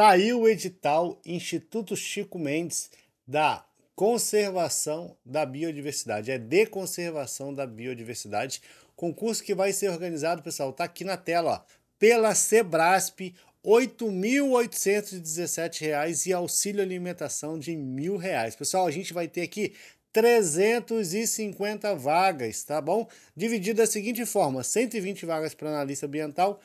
Saiu tá o edital Instituto Chico Mendes da Conservação da Biodiversidade. É de Conservação da Biodiversidade. Concurso que vai ser organizado, pessoal, tá aqui na tela, ó, pela Sebrasp, R$ 8.817 e auxílio alimentação de R$ reais. Pessoal, a gente vai ter aqui 350 vagas, tá bom? Dividido da seguinte forma: 120 vagas para analista ambiental,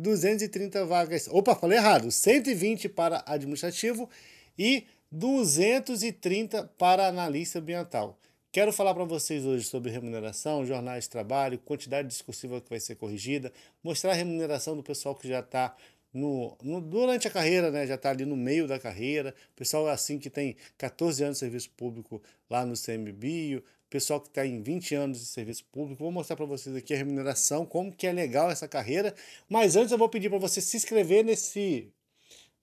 230 vagas. Opa, falei errado. 120 para administrativo e 230 para analista ambiental. Quero falar para vocês hoje sobre remuneração, jornais de trabalho, quantidade discursiva que vai ser corrigida, mostrar a remuneração do pessoal que já está no, no, durante a carreira, né? Já está ali no meio da carreira. Pessoal assim que tem 14 anos de serviço público lá no CMBio, pessoal que está em 20 anos de serviço público. Vou mostrar para vocês aqui a remuneração, como que é legal essa carreira. Mas antes eu vou pedir para você se inscrever nesse,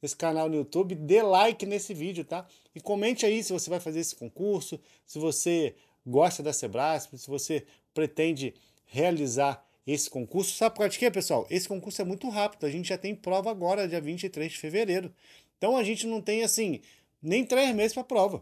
nesse canal no YouTube, dê like nesse vídeo, tá? E comente aí se você vai fazer esse concurso, se você gosta da Sebrasp, se você pretende realizar esse concurso. Sabe por causa de quê, pessoal? Esse concurso é muito rápido, a gente já tem prova agora, dia 23 de fevereiro. Então a gente não tem assim nem três meses para prova.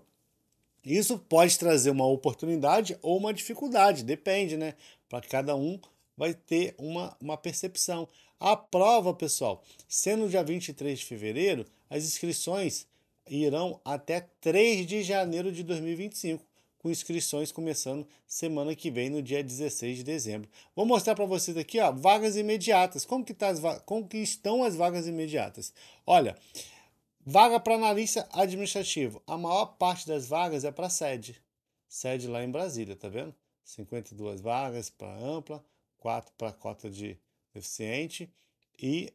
Isso pode trazer uma oportunidade ou uma dificuldade, depende, né? Para cada um vai ter uma, uma percepção. A prova, pessoal, sendo dia 23 de fevereiro, as inscrições irão até 3 de janeiro de 2025, com inscrições começando semana que vem, no dia 16 de dezembro. Vou mostrar para vocês aqui, ó, vagas imediatas. Como que, tá as como que estão as vagas imediatas? Olha, Vaga para analista administrativo. A maior parte das vagas é para sede. Sede lá em Brasília, tá vendo? 52 vagas para ampla, 4 para cota de deficiente e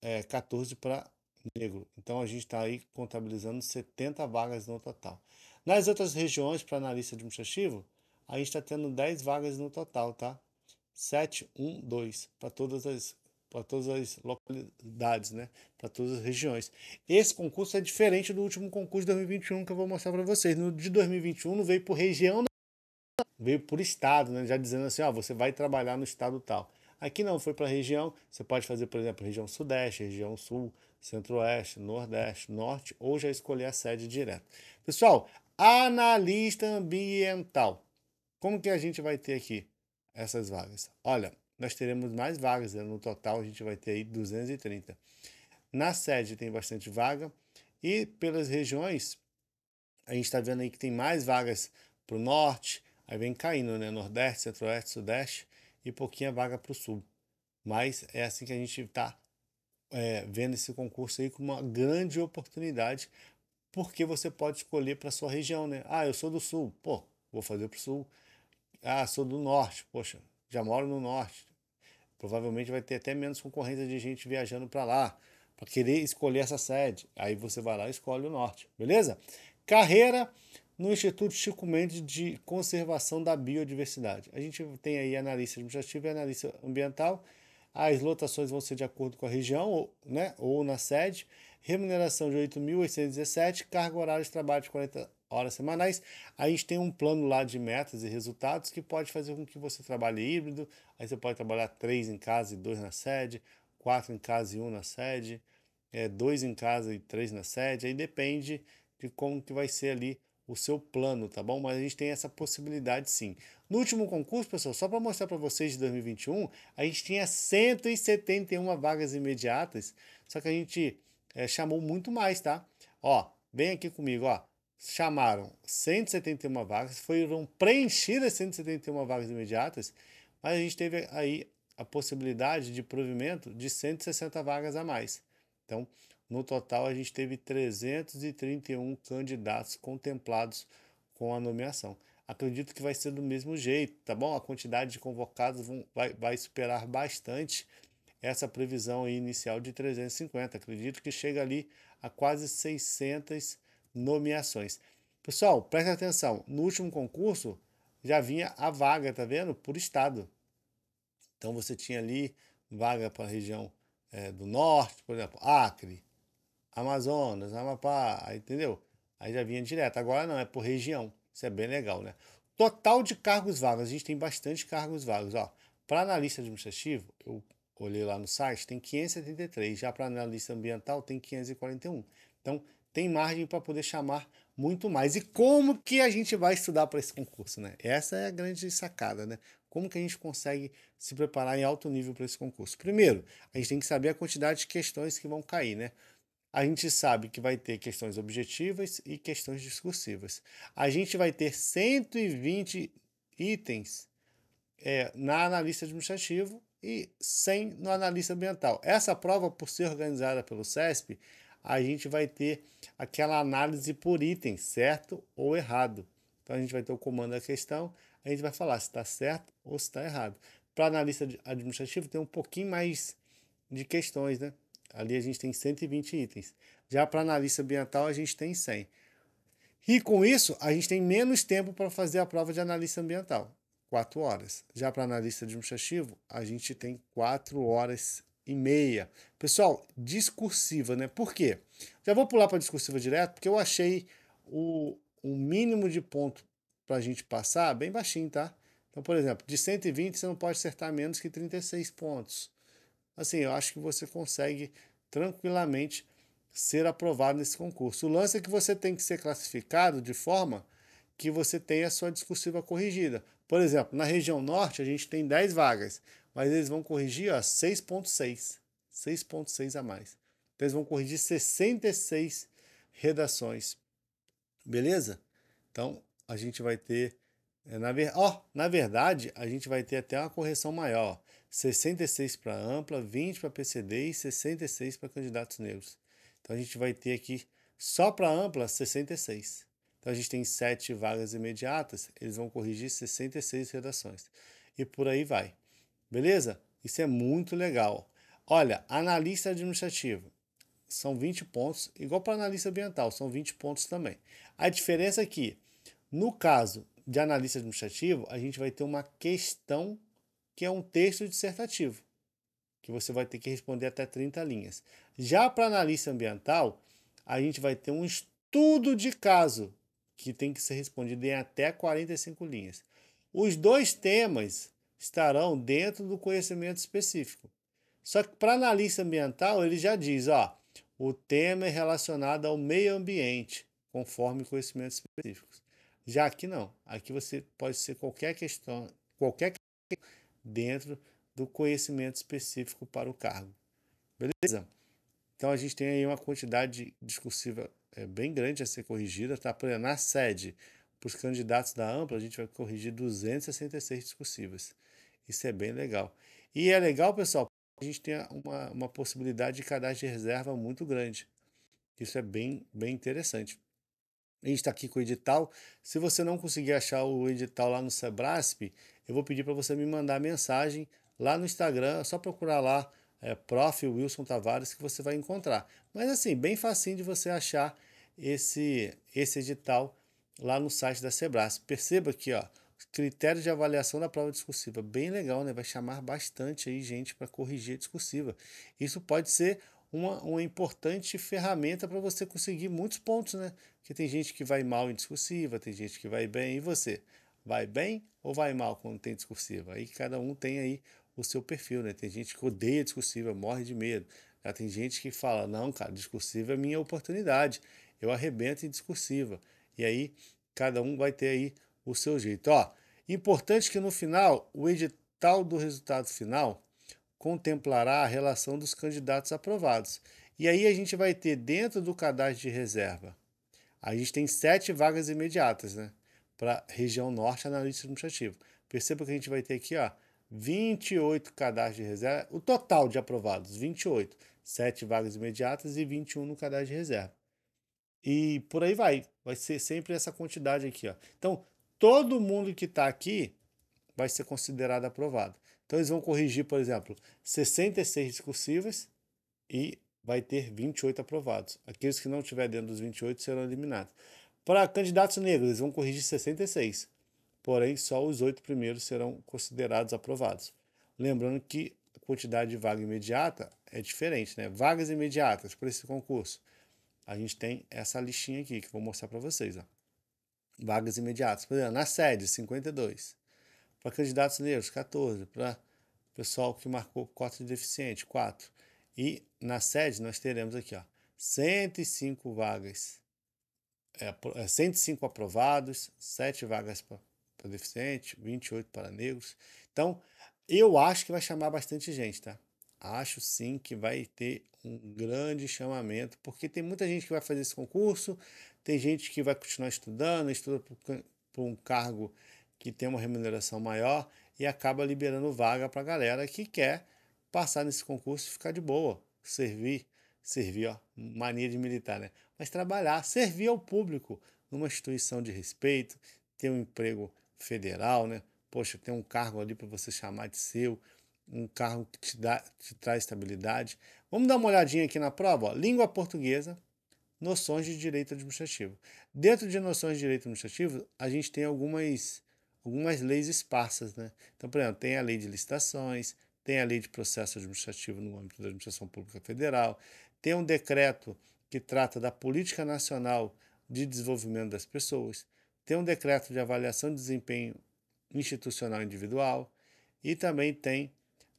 é, 14 para negro. Então a gente está aí contabilizando 70 vagas no total. Nas outras regiões, para analista administrativo, a gente está tendo 10 vagas no total, tá? 7, 1, 2 para todas as para todas as localidades, né? para todas as regiões. Esse concurso é diferente do último concurso de 2021 que eu vou mostrar para vocês. No de 2021 não veio por região, veio por estado, né? já dizendo assim, ó, você vai trabalhar no estado tal. Aqui não, foi para região, você pode fazer, por exemplo, região sudeste, região sul, centro-oeste, nordeste, norte, ou já escolher a sede direto. Pessoal, analista ambiental. Como que a gente vai ter aqui essas vagas? Olha, nós teremos mais vagas. Né? No total, a gente vai ter aí 230. Na sede tem bastante vaga. E pelas regiões, a gente está vendo aí que tem mais vagas para o norte, aí vem caindo, né? Nordeste, Centro-Oeste, Sudeste e pouquinha vaga para o Sul. Mas é assim que a gente está é, vendo esse concurso aí como uma grande oportunidade, porque você pode escolher para sua região, né? Ah, eu sou do Sul, pô, vou fazer para o Sul. Ah, sou do Norte, poxa, já moro no Norte, provavelmente vai ter até menos concorrência de gente viajando para lá, para querer escolher essa sede. Aí você vai lá e escolhe o norte, beleza? Carreira no Instituto Chico Mendes de Conservação da Biodiversidade. A gente tem aí analista administrativo e analista ambiental. As lotações vão ser de acordo com a região, né, ou na sede. Remuneração de 8.817, carga horária de trabalho de 40 horas semanais. A gente tem um plano lá de metas e resultados que pode fazer com que você trabalhe híbrido. Aí você pode trabalhar três em casa e dois na sede, quatro em casa e um na sede, é, dois em casa e três na sede. Aí depende de como que vai ser ali o seu plano, tá bom? Mas a gente tem essa possibilidade sim. No último concurso, pessoal, só para mostrar para vocês de 2021, a gente tinha 171 vagas imediatas, só que a gente é, chamou muito mais, tá? Ó, vem aqui comigo, ó chamaram 171 vagas, foram preenchidas 171 vagas imediatas, mas a gente teve aí a possibilidade de provimento de 160 vagas a mais. Então, no total, a gente teve 331 candidatos contemplados com a nomeação. Acredito que vai ser do mesmo jeito, tá bom? A quantidade de convocados vão, vai, vai superar bastante essa previsão inicial de 350. Acredito que chega ali a quase 600 nomeações. Pessoal, presta atenção, no último concurso já vinha a vaga, tá vendo? Por estado. Então você tinha ali vaga para a região é, do norte, por exemplo, Acre, Amazonas, Amapá, aí, entendeu? Aí já vinha direto. Agora não, é por região. Isso é bem legal, né? Total de cargos vagos. A gente tem bastante cargos vagos. Ó, para analista administrativo, eu olhei lá no site, tem 573. Já para analista ambiental, tem 541. Então, tem margem para poder chamar muito mais. E como que a gente vai estudar para esse concurso, né? Essa é a grande sacada, né? Como que a gente consegue se preparar em alto nível para esse concurso? Primeiro, a gente tem que saber a quantidade de questões que vão cair, né? A gente sabe que vai ter questões objetivas e questões discursivas. A gente vai ter 120 itens é, na analista administrativo e 100 no analista ambiental. Essa prova, por ser organizada pelo CESP, a gente vai ter aquela análise por item, certo ou errado. Então a gente vai ter o comando da questão, a gente vai falar se está certo ou se está errado. Para analista administrativo tem um pouquinho mais de questões, né? Ali a gente tem 120 itens. Já para analista ambiental a gente tem 100. E com isso, a gente tem menos tempo para fazer a prova de analista ambiental, 4 horas. Já para analista administrativo, a gente tem 4 horas e meia. Pessoal, discursiva, né? Por quê? Já vou pular para discursiva direto, porque eu achei o, o mínimo de ponto para a gente passar bem baixinho, tá? Então, por exemplo, de 120 você não pode acertar menos que 36 pontos. Assim, eu acho que você consegue tranquilamente ser aprovado nesse concurso. O lance é que você tem que ser classificado de forma que você tenha a sua discursiva corrigida. Por exemplo, na região norte a gente tem 10 vagas mas eles vão corrigir 6,6. 6,6 a mais. Então eles vão corrigir 66 redações. Beleza? Então a gente vai ter. É, na, ver... oh, na verdade, a gente vai ter até uma correção maior: 66 para ampla, 20 para PCD e 66 para candidatos negros. Então a gente vai ter aqui só para ampla 66. Então a gente tem 7 vagas imediatas, eles vão corrigir 66 redações. E por aí vai. Beleza? Isso é muito legal. Olha, analista administrativo. São 20 pontos, igual para analista ambiental, são 20 pontos também. A diferença é que, no caso de analista administrativo, a gente vai ter uma questão que é um texto dissertativo, que você vai ter que responder até 30 linhas. Já para analista ambiental, a gente vai ter um estudo de caso, que tem que ser respondido em até 45 linhas. Os dois temas estarão dentro do conhecimento específico. Só que para analista ambiental, ele já diz, ó, o tema é relacionado ao meio ambiente, conforme conhecimentos específicos. Já aqui não. Aqui você pode ser qualquer questão, qualquer questão dentro do conhecimento específico para o cargo. Beleza? Então a gente tem aí uma quantidade discursiva é, bem grande a ser corrigida, tá? Por exemplo, na sede, para os candidatos da Ampla, a gente vai corrigir 266 discursivas. Isso é bem legal. E é legal, pessoal, a gente tem uma, uma possibilidade de cadastro de reserva muito grande. Isso é bem, bem interessante. A gente está aqui com o edital. Se você não conseguir achar o edital lá no Sebrasp, eu vou pedir para você me mandar mensagem lá no Instagram. É só procurar lá, é, Prof. Wilson Tavares, que você vai encontrar. Mas assim, bem facinho de você achar esse, esse edital lá no site da Sebrasp. Perceba que ó, Critério de avaliação da prova discursiva. Bem legal, né? Vai chamar bastante aí gente para corrigir a discursiva. Isso pode ser uma, uma importante ferramenta para você conseguir muitos pontos, né? Porque tem gente que vai mal em discursiva, tem gente que vai bem. E você? Vai bem ou vai mal quando tem discursiva? Aí cada um tem aí o seu perfil, né? Tem gente que odeia discursiva, morre de medo. Já tem gente que fala: não, cara, discursiva é minha oportunidade. Eu arrebento em discursiva. E aí cada um vai ter aí o seu jeito. Ó, importante que no final, o edital do resultado final contemplará a relação dos candidatos aprovados. E aí a gente vai ter dentro do cadastro de reserva, a gente tem sete vagas imediatas, né? Para região norte, analista administrativo. Perceba que a gente vai ter aqui, ó, 28 cadastros de reserva, o total de aprovados, 28. sete vagas imediatas e 21 no cadastro de reserva. E por aí vai, vai ser sempre essa quantidade aqui, ó. Então, todo mundo que está aqui vai ser considerado aprovado. Então eles vão corrigir, por exemplo, 66 discursivas e vai ter 28 aprovados. Aqueles que não tiver dentro dos 28 serão eliminados. Para candidatos negros, eles vão corrigir 66. Porém, só os oito primeiros serão considerados aprovados. Lembrando que a quantidade de vaga imediata é diferente, né? Vagas imediatas para esse concurso. A gente tem essa listinha aqui que eu vou mostrar para vocês, ó vagas imediatas. Por exemplo, na sede, 52. Para candidatos negros, 14. Para pessoal que marcou cota de deficiente, 4. E na sede nós teremos aqui, ó, 105 vagas. É, 105 é, aprovados, 7 vagas para deficiente, 28 para negros. Então, eu acho que vai chamar bastante gente, tá? Acho sim que vai ter um grande chamamento, porque tem muita gente que vai fazer esse concurso, tem gente que vai continuar estudando, estuda por um cargo que tem uma remuneração maior e acaba liberando vaga para a galera que quer passar nesse concurso e ficar de boa, servir, servir, ó, mania de militar, né? Mas trabalhar, servir ao público numa instituição de respeito, ter um emprego federal, né? Poxa, tem um cargo ali para você chamar de seu, um cargo que te, dá, te traz estabilidade. Vamos dar uma olhadinha aqui na prova, ó. língua portuguesa, noções de direito administrativo. Dentro de noções de direito administrativo, a gente tem algumas, algumas leis esparsas. Né? Então, por exemplo, tem a lei de licitações, tem a lei de processo administrativo no âmbito da administração pública federal, tem um decreto que trata da política nacional de desenvolvimento das pessoas, tem um decreto de avaliação de desempenho institucional individual e também tem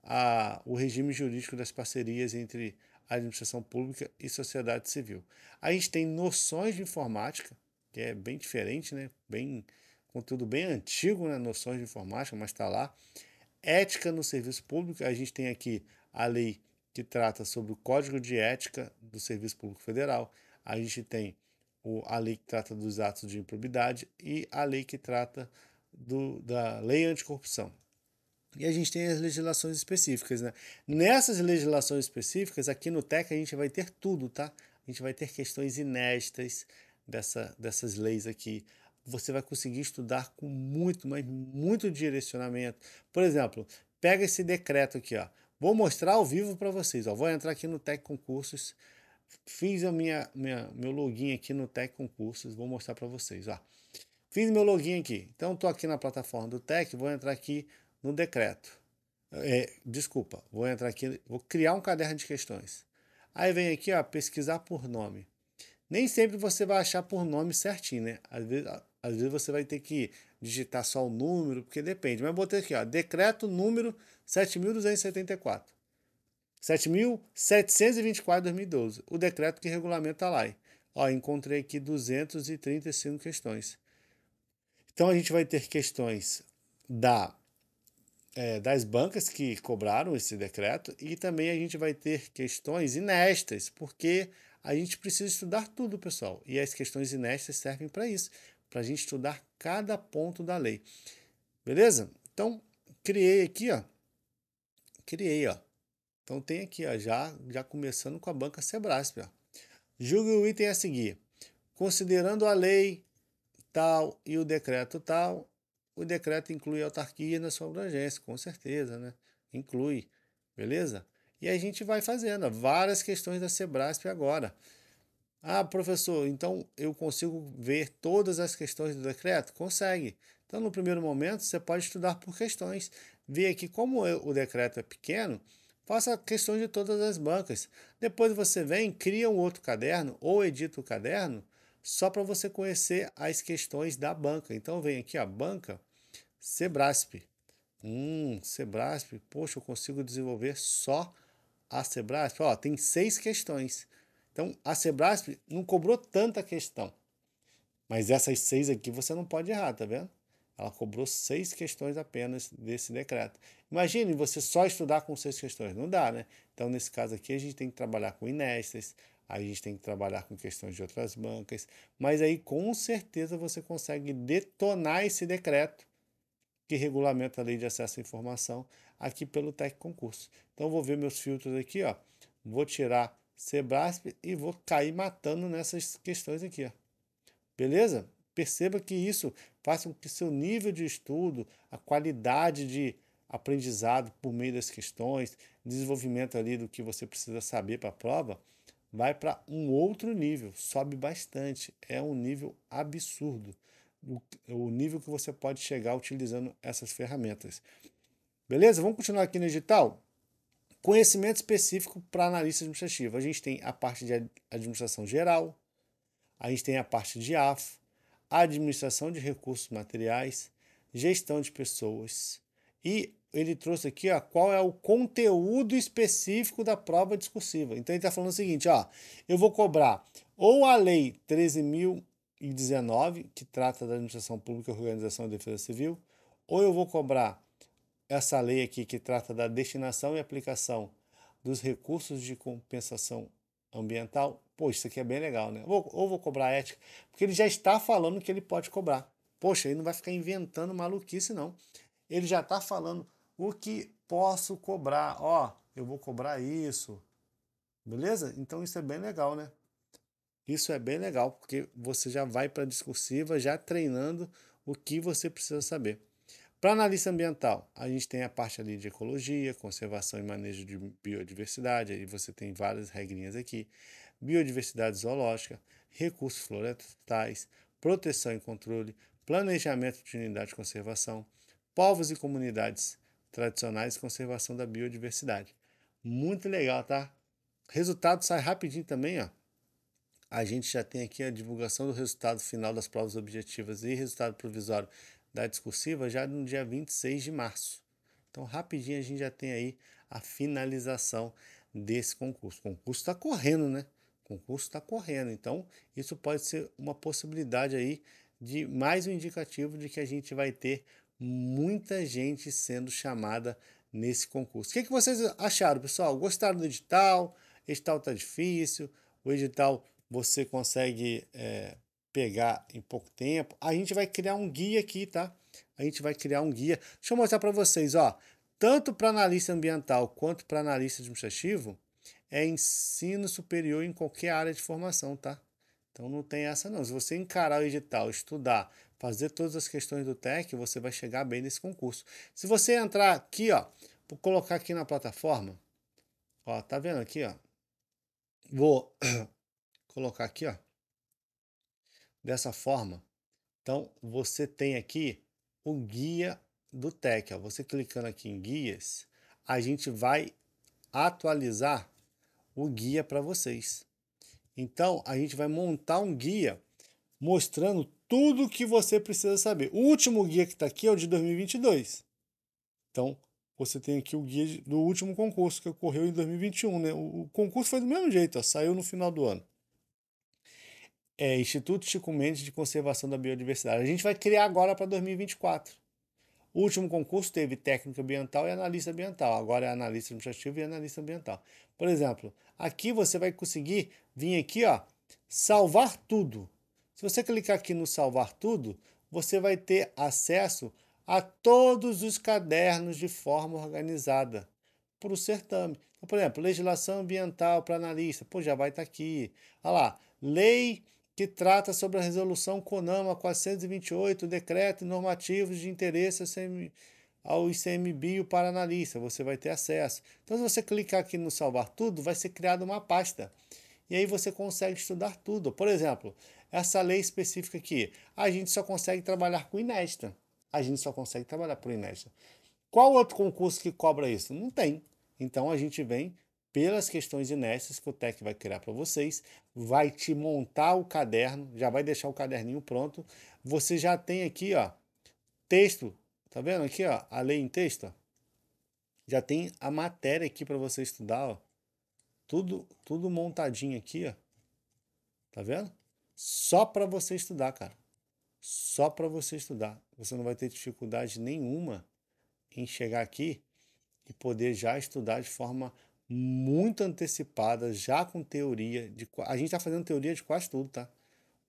a, o regime jurídico das parcerias entre administração pública e sociedade civil. A gente tem noções de informática, que é bem diferente, né? Bem conteúdo bem antigo, né? Noções de informática, mas está lá. Ética no serviço público, a gente tem aqui a lei que trata sobre o Código de Ética do Serviço Público Federal. A gente tem a lei que trata dos atos de improbidade e a lei que trata do, da lei anticorrupção. E a gente tem as legislações específicas, né? Nessas legislações específicas, aqui no TEC a gente vai ter tudo, tá? A gente vai ter questões inéditas dessa, dessas leis aqui. Você vai conseguir estudar com muito, mas muito direcionamento. Por exemplo, pega esse decreto aqui, ó. Vou mostrar ao vivo para vocês, ó. Vou entrar aqui no TEC Concursos. Fiz a minha, minha meu login aqui no TEC Concursos, vou mostrar para vocês, ó. Fiz meu login aqui. Então, estou aqui na plataforma do TEC, vou entrar aqui no decreto. É, desculpa, vou entrar aqui, vou criar um caderno de questões. Aí vem aqui, ó, pesquisar por nome. Nem sempre você vai achar por nome certinho, né? Às vezes, às vezes você vai ter que digitar só o número, porque depende. Mas botei aqui, ó, decreto número 7.274. 7.724 2012, o decreto que regulamenta a lei. Ó, encontrei aqui 235 questões. Então a gente vai ter questões da é, das bancas que cobraram esse decreto e também a gente vai ter questões inestas, porque a gente precisa estudar tudo, pessoal. E as questões inestas servem para isso, para a gente estudar cada ponto da lei. Beleza? Então, criei aqui, ó. Criei, ó. Então tem aqui, ó, já, já começando com a banca Sebrasp, ó. Julgue o item a seguir. Considerando a lei tal e o decreto tal, o decreto inclui autarquia na sua abrangência, com certeza, né? Inclui, beleza? E a gente vai fazendo várias questões da Sebrasp agora. Ah, professor, então eu consigo ver todas as questões do decreto? Consegue. Então, no primeiro momento, você pode estudar por questões. Vê aqui como o decreto é pequeno, faça questões de todas as bancas. Depois você vem, cria um outro caderno ou edita o caderno só para você conhecer as questões da banca. Então vem aqui a banca Sebrasp. Hum, Sebrasp, poxa, eu consigo desenvolver só a Sebrasp. Ó, tem seis questões. Então a Sebrasp não cobrou tanta questão. Mas essas seis aqui você não pode errar, tá vendo? Ela cobrou seis questões apenas desse decreto. Imagine você só estudar com seis questões. Não dá, né? Então, nesse caso aqui, a gente tem que trabalhar com inestas, a gente tem que trabalhar com questões de outras bancas, mas aí com certeza você consegue detonar esse decreto que regulamenta a lei de acesso à informação aqui pelo Tec Concurso. Então vou ver meus filtros aqui, ó. Vou tirar Sebrasp e vou cair matando nessas questões aqui, ó. Beleza? Perceba que isso faça com que seu nível de estudo, a qualidade de aprendizado por meio das questões, desenvolvimento ali do que você precisa saber para a prova, vai para um outro nível, sobe bastante. É um nível absurdo o, o nível que você pode chegar utilizando essas ferramentas. Beleza? Vamos continuar aqui no digital? Conhecimento específico para analista administrativo. A gente tem a parte de administração geral, a gente tem a parte de af administração de recursos materiais, gestão de pessoas e ele trouxe aqui ó, qual é o conteúdo específico da prova discursiva. Então ele está falando o seguinte: ó, eu vou cobrar ou a Lei 13.019, que trata da administração pública, organização e defesa civil, ou eu vou cobrar essa lei aqui que trata da destinação e aplicação dos recursos de compensação ambiental. Pô, isso aqui é bem legal, né? Ou, ou vou cobrar ética, porque ele já está falando que ele pode cobrar. Poxa, ele não vai ficar inventando maluquice, não. Ele já está falando o que posso cobrar. Ó, eu vou cobrar isso. Beleza? Então isso é bem legal, né? Isso é bem legal, porque você já vai para a discursiva já treinando o que você precisa saber. Para analista ambiental, a gente tem a parte ali de ecologia, conservação e manejo de biodiversidade, aí você tem várias regrinhas aqui. Biodiversidade zoológica, recursos florestais, proteção e controle, planejamento de unidade de conservação, povos e comunidades tradicionais e conservação da biodiversidade. Muito legal, tá? Resultado sai rapidinho também, ó. A gente já tem aqui a divulgação do resultado final das provas objetivas e resultado provisório da discursiva já no dia 26 de março. Então, rapidinho a gente já tem aí a finalização desse concurso. O concurso está correndo, né? O concurso está correndo. Então, isso pode ser uma possibilidade aí de mais um indicativo de que a gente vai ter muita gente sendo chamada nesse concurso. O que, é que vocês acharam, pessoal? Gostaram do edital? O edital está difícil? O edital você consegue é, pegar em pouco tempo? A gente vai criar um guia aqui, tá? A gente vai criar um guia. Deixa eu mostrar para vocês, ó. Tanto para analista ambiental quanto para analista administrativo, é ensino superior em qualquer área de formação, tá? Então não tem essa não. Se você encarar o edital, estudar, fazer todas as questões do TEC, você vai chegar bem nesse concurso. Se você entrar aqui, ó, vou colocar aqui na plataforma, ó, tá vendo aqui, ó? Vou colocar aqui, ó, dessa forma. Então, você tem aqui o guia do TEC, ó. Você clicando aqui em guias, a gente vai atualizar o guia para vocês. Então, a gente vai montar um guia mostrando tudo o que você precisa saber. O último guia que está aqui é o de 2022. Então, você tem aqui o guia do último concurso que ocorreu em 2021. Né? O, concurso foi do mesmo jeito, ó, saiu no final do ano. É, Instituto Chico Mendes de Conservação da Biodiversidade. A gente vai criar agora para 2024. O último concurso teve técnica ambiental e analista ambiental. Agora é analista administrativo e analista ambiental. Por exemplo, aqui você vai conseguir vir aqui, ó, salvar tudo. Se você clicar aqui no salvar tudo, você vai ter acesso a todos os cadernos de forma organizada para o certame. Então, por exemplo, legislação ambiental para analista, pô, já vai estar tá aqui. Olha lá, lei que trata sobre a resolução CONAMA 428, decreto e normativos de interesse ao ICMBio para analista, você vai ter acesso. Então, se você clicar aqui no salvar tudo, vai ser criada uma pasta e aí você consegue estudar tudo. Por exemplo, essa lei específica aqui, a gente só consegue trabalhar com inédita. A gente só consegue trabalhar por inédita. Qual outro concurso que cobra isso? Não tem. Então a gente vem pelas questões inéditas que o TEC vai criar para vocês, vai te montar o caderno, já vai deixar o caderninho pronto. Você já tem aqui, ó, texto, tá vendo aqui, ó, a lei em texto? Já tem a matéria aqui para você estudar, ó. Tudo, tudo montadinho aqui, ó. Tá vendo? Só para você estudar, cara. Só para você estudar. Você não vai ter dificuldade nenhuma em chegar aqui e poder já estudar de forma muito antecipada, já com teoria. De, a gente tá fazendo teoria de quase tudo, tá?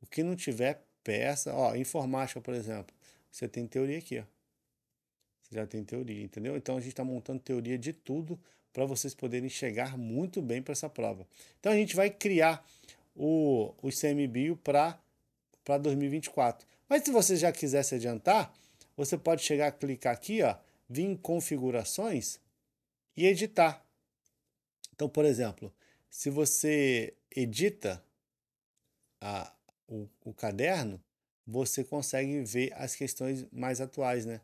O que não tiver peça, ó, informática, por exemplo, você tem teoria aqui, ó. Você já tem teoria, entendeu? Então a gente está montando teoria de tudo para vocês poderem chegar muito bem para essa prova. Então a gente vai criar o, o CMBio para 2024. Mas se você já quiser se adiantar, você pode chegar, clicar aqui, ó, vir em configurações e editar. Então, por exemplo, se você edita a, o, o caderno, você consegue ver as questões mais atuais, né?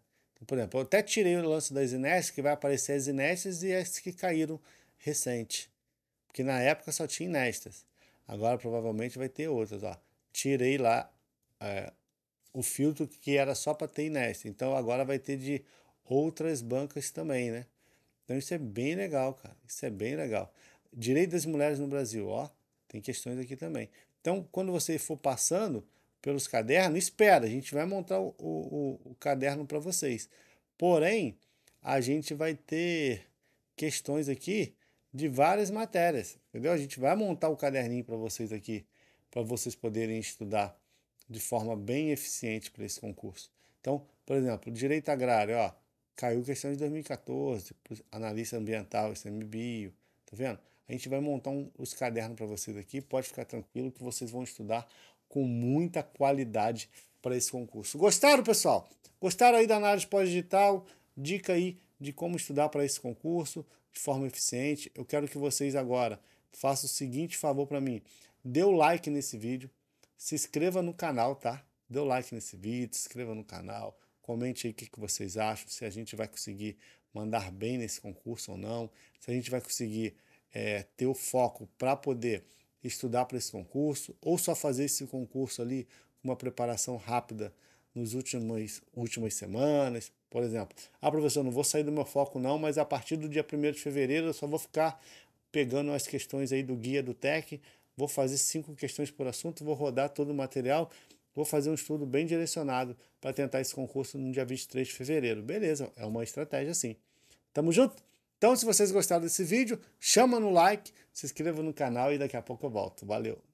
Por exemplo, eu até tirei o lance das Inestes, que vai aparecer as Inestes e as que caíram recente. Porque na época só tinha Inestas. Agora provavelmente vai ter outras. Ó. Tirei lá é, o filtro que era só para ter Inestas. Então agora vai ter de outras bancas também, né? Então isso é bem legal, cara. Isso é bem legal. Direito das mulheres no Brasil, ó. Tem questões aqui também. Então, quando você for passando, pelos cadernos, espera, a gente vai montar o, o, o caderno para vocês. Porém, a gente vai ter questões aqui de várias matérias, entendeu? A gente vai montar o caderninho para vocês aqui, para vocês poderem estudar de forma bem eficiente para esse concurso. Então, por exemplo, direito agrário, ó, caiu questão de 2014, analista ambiental, ICMBio, tá vendo? A gente vai montar um, os cadernos para vocês aqui, pode ficar tranquilo que vocês vão estudar com muita qualidade para esse concurso. Gostaram, pessoal? Gostaram aí da análise pós-digital? Dica aí de como estudar para esse concurso de forma eficiente. Eu quero que vocês agora façam o seguinte favor para mim. Dê o like nesse vídeo, se inscreva no canal, tá? Dê o like nesse vídeo, se inscreva no canal, comente aí o que, que vocês acham, se a gente vai conseguir mandar bem nesse concurso ou não, se a gente vai conseguir é, ter o foco para poder estudar para esse concurso ou só fazer esse concurso ali com uma preparação rápida nos últimos últimas semanas, por exemplo. Ah, professor, não vou sair do meu foco não, mas a partir do dia 1 de fevereiro eu só vou ficar pegando as questões aí do guia do TEC, vou fazer cinco questões por assunto, vou rodar todo o material, vou fazer um estudo bem direcionado para tentar esse concurso no dia 23 de fevereiro. Beleza, é uma estratégia sim. Tamo junto? Então, se vocês gostaram desse vídeo, chama no like, se inscreva no canal e daqui a pouco eu volto. Valeu!